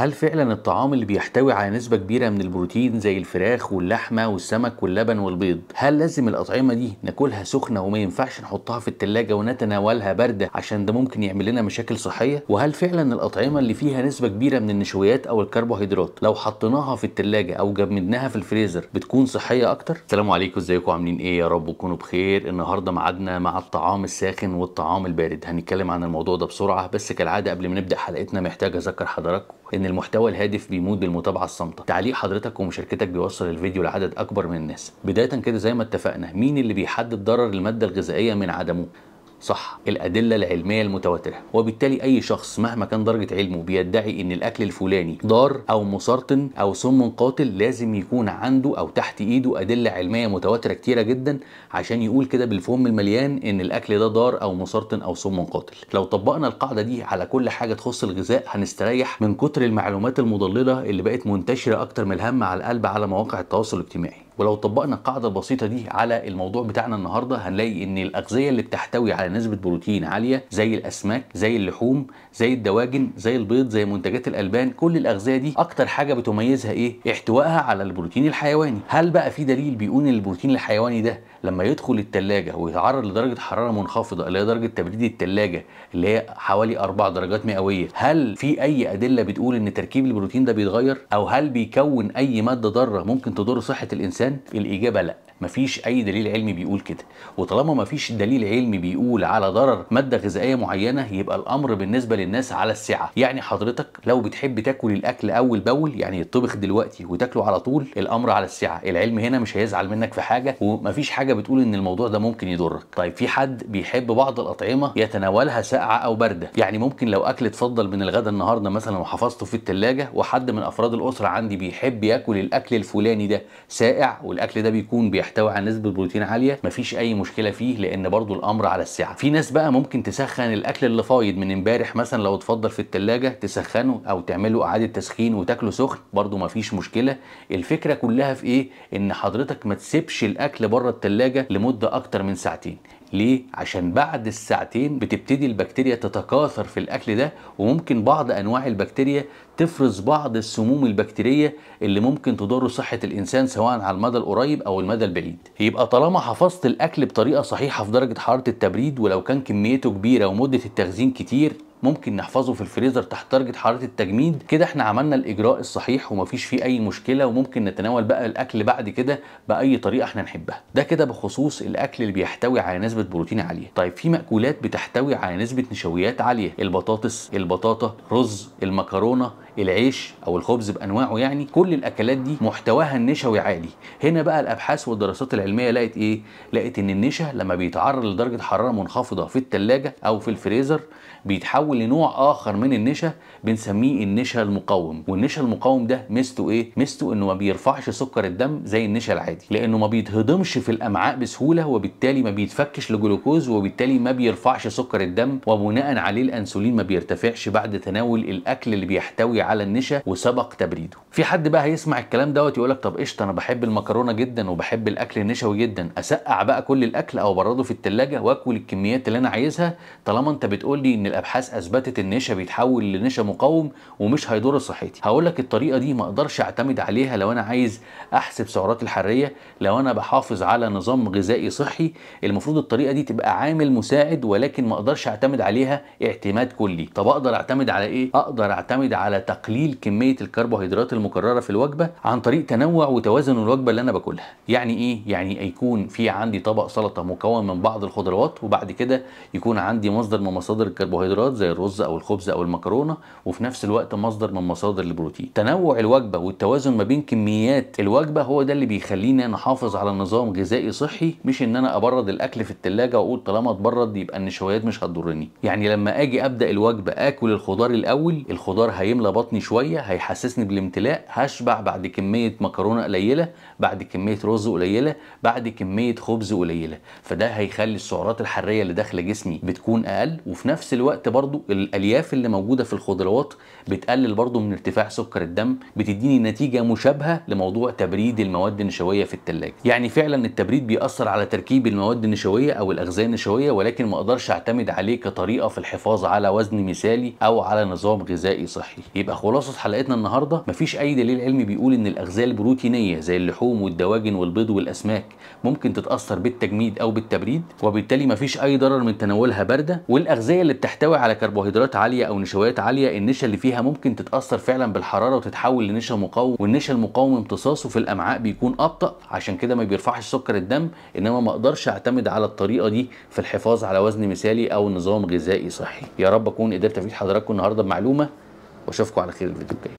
هل فعلا الطعام اللي بيحتوي على نسبة كبيرة من البروتين زي الفراخ واللحمة والسمك واللبن والبيض هل لازم الأطعمة دي ناكلها سخنة وما ينفعش نحطها في التلاجة ونتناولها باردة عشان ده ممكن يعمل لنا مشاكل صحية وهل فعلا الأطعمة اللي فيها نسبة كبيرة من النشويات أو الكربوهيدرات لو حطيناها في التلاجة أو جمدناها في الفريزر بتكون صحية أكتر السلام عليكم ازيكم عاملين إيه يا رب تكونوا بخير النهاردة معادنا مع الطعام الساخن والطعام البارد هنتكلم عن الموضوع ده بسرعة بس كالعادة قبل ما نبدأ حلقتنا محتاج أذكر حضراتكم إن المحتوى الهادف بيموت بالمتابعه الصامته تعليق حضرتك ومشاركتك بيوصل الفيديو لعدد اكبر من الناس بدايه كده زي ما اتفقنا مين اللي بيحدد ضرر الماده الغذائيه من عدمه صح الادله العلميه المتواتره وبالتالي اي شخص مهما كان درجه علمه بيدعي ان الاكل الفلاني ضار او مسرطن او سم قاتل لازم يكون عنده او تحت ايده ادله علميه متواتره كتيره جدا عشان يقول كده بالفم المليان ان الاكل ده ضار او مسرطن او سم قاتل لو طبقنا القاعده دي على كل حاجه تخص الغذاء هنستريح من كتر المعلومات المضلله اللي بقت منتشره اكتر من الهم على القلب على مواقع التواصل الاجتماعي ولو طبقنا القاعدة البسيطة دي على الموضوع بتاعنا النهاردة هنلاقي ان الأغذية اللي بتحتوي على نسبة بروتين عالية زي الأسماك زي اللحوم زي الدواجن زي البيض زي منتجات الألبان كل الأغذية دي أكتر حاجة بتميزها إيه؟ احتوائها على البروتين الحيواني هل بقى في دليل بيقول ان البروتين الحيواني ده لما يدخل التلاجة ويتعرض لدرجة حرارة منخفضة اللي هي درجة تبريد التلاجة اللي هي حوالي 4 درجات مئوية هل في أي أدلة بتقول ان تركيب البروتين ده بيتغير أو هل بيكون أي مادة ضارة ممكن تضر صحة الإنسان الاجابه لا مفيش اي دليل علمي بيقول كده وطالما مفيش دليل علمي بيقول على ضرر ماده غذائيه معينه يبقى الامر بالنسبه للناس على السعه يعني حضرتك لو بتحب تاكل الاكل اول باول يعني يطبخ دلوقتي وتاكله على طول الامر على السعه العلم هنا مش هيزعل منك في حاجه ومفيش حاجه بتقول ان الموضوع ده ممكن يضرك طيب في حد بيحب بعض الاطعمه يتناولها ساقعه او بارده يعني ممكن لو اكل اتفضل من الغدا النهارده مثلا وحفظته في الثلاجه وحد من افراد الاسره عندي بيحب ياكل الاكل الفلاني ده ساقع والاكل ده بيكون بيحتوي على نسبه بروتين عاليه مفيش اي مشكله فيه لان برضو الامر على السعه في ناس بقى ممكن تسخن الاكل اللي فايض من امبارح مثلا لو اتفضل في التلاجة تسخنه او تعمله اعاده تسخين وتاكله سخن برضو مفيش مشكله الفكره كلها في ايه ان حضرتك ما تسيبش الاكل بره التلاجة لمده اكتر من ساعتين ليه؟ عشان بعد الساعتين بتبتدي البكتيريا تتكاثر في الأكل ده وممكن بعض أنواع البكتيريا تفرز بعض السموم البكتيرية اللي ممكن تضر صحة الإنسان سواء على المدى القريب أو المدى البعيد يبقى طالما حفظت الأكل بطريقة صحيحة في درجة حرارة التبريد ولو كان كميته كبيرة ومدة التخزين كتير ممكن نحفظه في الفريزر تحت درجه حراره التجميد كده احنا عملنا الاجراء الصحيح ومفيش فيه اي مشكله وممكن نتناول بقى الاكل بعد كده باي طريقه احنا نحبها ده كده بخصوص الاكل اللي بيحتوي على نسبه بروتين عاليه طيب في مأكولات بتحتوي على نسبه نشويات عاليه البطاطس البطاطا رز المكرونه العيش او الخبز بانواعه يعني كل الاكلات دي محتواها النشوي عالي هنا بقى الابحاث والدراسات العلميه لقت ايه لقت ان النشا لما بيتعرض لدرجه حراره منخفضه في الثلاجه او في الفريزر بيتحول لنوع اخر من النشا بنسميه النشا المقاوم والنشا المقاوم ده ميزته ايه ميزته انه ما بيرفعش سكر الدم زي النشا العادي لانه ما بيتهضمش في الامعاء بسهوله وبالتالي ما بيتفكش لجلوكوز وبالتالي ما بيرفعش سكر الدم وبناء عليه الانسولين ما بيرتفعش بعد تناول الاكل اللي بيحتوي على النشا وسبق تبريده في حد بقى هيسمع الكلام دوت يقول لك طب قشطه انا بحب المكرونه جدا وبحب الاكل النشوي جدا اسقع بقى كل الاكل او برده في التلاجة واكل الكميات اللي انا عايزها طالما انت بتقول لي ان الابحاث اثبتت النشا بيتحول لنشا مقاوم ومش هيضر صحتي هقول لك الطريقه دي ما اقدرش اعتمد عليها لو انا عايز احسب سعرات الحراريه لو انا بحافظ على نظام غذائي صحي المفروض الطريقه دي تبقى عامل مساعد ولكن ما اقدرش اعتمد عليها اعتماد كلي طب اقدر اعتمد على ايه اقدر اعتمد على تقليل كميه الكربوهيدرات المكرره في الوجبه عن طريق تنوع وتوازن الوجبه اللي انا باكلها يعني ايه يعني يكون في عندي طبق سلطه مكون من بعض الخضروات وبعد كده يكون عندي مصدر من مصادر الكربوهيدرات زي الرز او الخبز او المكرونه وفي نفس الوقت مصدر من مصادر البروتين تنوع الوجبه والتوازن ما بين كميات الوجبه هو ده اللي بيخليني انا احافظ على نظام غذائي صحي مش ان انا ابرد الاكل في التلاجة واقول طالما اتبرد يبقى النشويات مش هتضرني يعني لما اجي ابدا الوجبه اكل الخضار الاول الخضار هيملى بطني شويه هيحسسني بالامتلاء هشبع بعد كميه مكرونه قليله بعد كميه رز قليله بعد كميه خبز قليله فده هيخلي السعرات الحراريه اللي داخله جسمي بتكون اقل وفي نفس الوقت برضو الالياف اللي موجوده في الخضروات بتقلل برضو من ارتفاع سكر الدم بتديني نتيجه مشابهه لموضوع تبريد المواد النشويه في الثلاجه يعني فعلا التبريد بيأثر على تركيب المواد النشويه او الاغذيه النشويه ولكن ما اقدرش اعتمد عليه كطريقه في الحفاظ على وزن مثالي او على نظام غذائي صحي يبقى يبقى خلاصه حلقتنا النهارده مفيش اي دليل علمي بيقول ان الاغذيه البروتينيه زي اللحوم والدواجن والبيض والاسماك ممكن تتاثر بالتجميد او بالتبريد وبالتالي مفيش اي ضرر من تناولها بارده والاغذيه اللي بتحتوي على كربوهيدرات عاليه او نشويات عاليه النشا اللي فيها ممكن تتاثر فعلا بالحراره وتتحول لنشا مقاوم والنشا المقاوم امتصاصه في الامعاء بيكون ابطا عشان كده ما بيرفعش سكر الدم انما ما اقدرش اعتمد على الطريقه دي في الحفاظ على وزن مثالي او نظام غذائي صحي يا رب اكون قدرت افيد حضراتكم النهارده بمعلومه واشوفكم على خير الفيديو الجاي